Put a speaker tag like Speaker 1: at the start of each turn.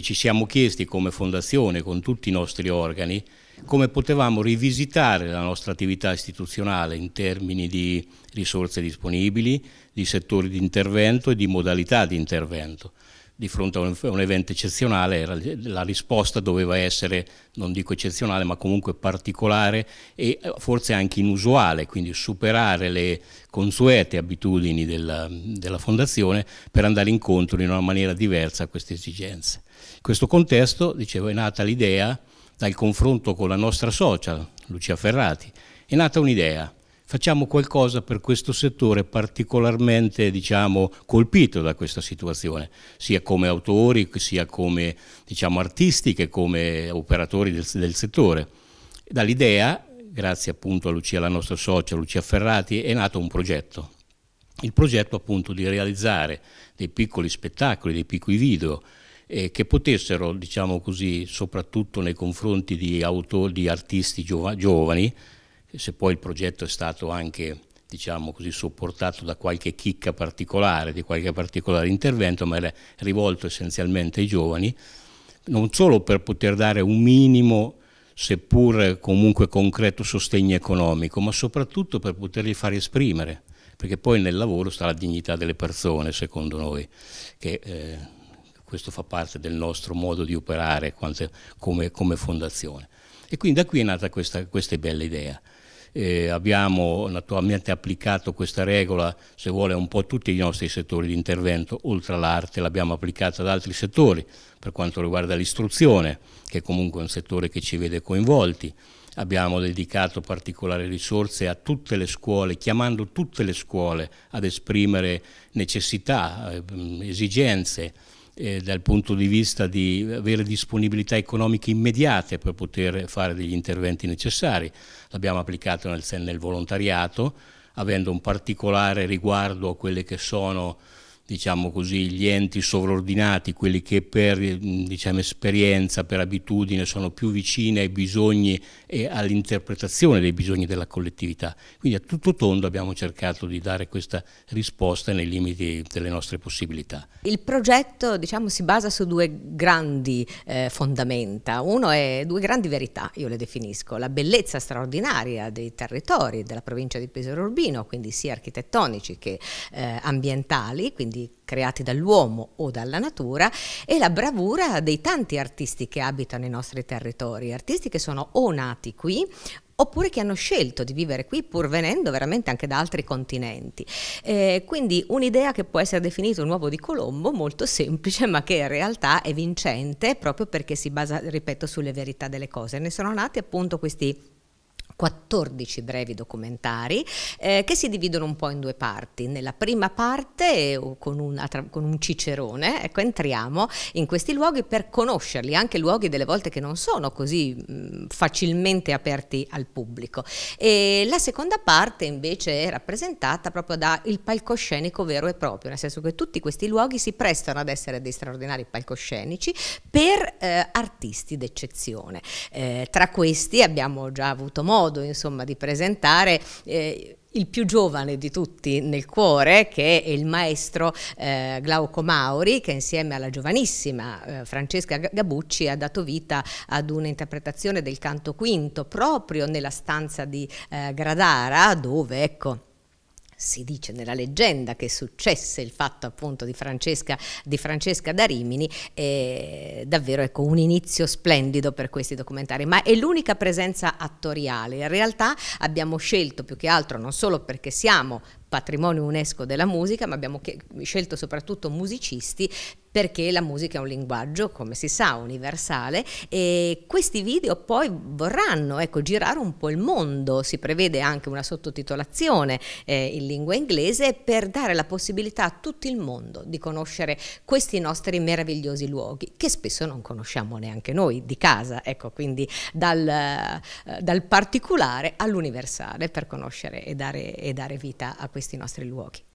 Speaker 1: Ci siamo chiesti come fondazione, con tutti i nostri organi, come potevamo rivisitare la nostra attività istituzionale in termini di risorse disponibili, di settori di intervento e di modalità di intervento di fronte a un, a un evento eccezionale era, la risposta doveva essere, non dico eccezionale, ma comunque particolare e eh, forse anche inusuale, quindi superare le consuete abitudini della, della fondazione per andare incontro in una maniera diversa a queste esigenze. In questo contesto, dicevo, è nata l'idea dal confronto con la nostra social, Lucia Ferrati, è nata un'idea facciamo qualcosa per questo settore particolarmente diciamo, colpito da questa situazione, sia come autori, sia come diciamo, artisti che come operatori del, del settore. Dall'idea, grazie appunto a Lucia, la nostra socia Lucia Ferrati, è nato un progetto. Il progetto appunto di realizzare dei piccoli spettacoli, dei piccoli video eh, che potessero, diciamo così, soprattutto nei confronti di, auto, di artisti giovani, se poi il progetto è stato anche diciamo così, supportato da qualche chicca particolare, di qualche particolare intervento, ma era rivolto essenzialmente ai giovani, non solo per poter dare un minimo, seppur comunque concreto, sostegno economico, ma soprattutto per poterli far esprimere, perché poi nel lavoro sta la dignità delle persone, secondo noi, che eh, questo fa parte del nostro modo di operare quante, come, come, fondazione. E quindi da qui è nata questa, questa bella idea. Eh, abbiamo naturalmente applicato questa regola, se vuole, un po' a tutti i nostri settori di intervento, oltre all'arte l'abbiamo applicata ad altri settori, per quanto riguarda l'istruzione, che comunque è un settore che ci vede coinvolti. Abbiamo dedicato particolari risorse a tutte le scuole, chiamando tutte le scuole ad esprimere necessità, eh, esigenze, eh, dal punto di vista di avere disponibilità economiche immediate per poter fare degli interventi necessari. L'abbiamo applicato nel, nel volontariato, avendo un particolare riguardo a quelle che sono diciamo così, gli enti sovraordinati, quelli che per diciamo, esperienza, per abitudine sono più vicini ai bisogni e all'interpretazione dei bisogni della collettività. Quindi a tutto tondo abbiamo cercato di dare questa risposta nei limiti delle nostre possibilità.
Speaker 2: Il progetto diciamo, si basa su due grandi eh, fondamenta, uno è due grandi verità, io le definisco, la bellezza straordinaria dei territori della provincia di Pesaro Urbino, quindi sia architettonici che eh, ambientali, quindi quindi creati dall'uomo o dalla natura, e la bravura dei tanti artisti che abitano i nostri territori, artisti che sono o nati qui oppure che hanno scelto di vivere qui pur venendo veramente anche da altri continenti. Eh, quindi un'idea che può essere definita un uovo di Colombo molto semplice ma che in realtà è vincente proprio perché si basa, ripeto, sulle verità delle cose. Ne sono nati appunto questi 14 brevi documentari eh, che si dividono un po' in due parti. Nella prima parte, eh, con, una, con un cicerone, ecco, entriamo in questi luoghi per conoscerli, anche luoghi delle volte che non sono così mh, mm, facilmente aperti al pubblico. E la seconda parte invece è rappresentata proprio dal palcoscenico vero e proprio, nel senso che tutti questi luoghi si prestano ad essere dei straordinari palcoscenici per eh, artisti d'eccezione. Eh, tra questi abbiamo già avuto modo modo insomma, di presentare eh, il più giovane di tutti nel cuore, che è il maestro eh, Glauco Mauri, che insieme alla giovanissima eh, Francesca Gabucci ha dato vita ad un'interpretazione del canto quinto proprio nella stanza di eh, Gradara, dove ecco si dice nella leggenda che successe il fatto appunto di Francesca, di Francesca da Rimini, è eh, davvero ecco, un inizio splendido per questi documentari, ma è l'unica presenza attoriale. In realtà abbiamo scelto più che altro, non solo perché siamo patrimonio UNESCO della musica, ma abbiamo scelto soprattutto musicisti perché la musica è un linguaggio, come si sa, universale e questi video poi vorranno ecco, girare un po' il mondo, si prevede anche una sottotitolazione eh, in lingua inglese per dare la possibilità a tutto il mondo di conoscere questi nostri meravigliosi luoghi che spesso non conosciamo neanche noi di casa, ecco, quindi dal, eh, dal particolare all'universale per conoscere e dare, e dare vita a questi nostri luoghi.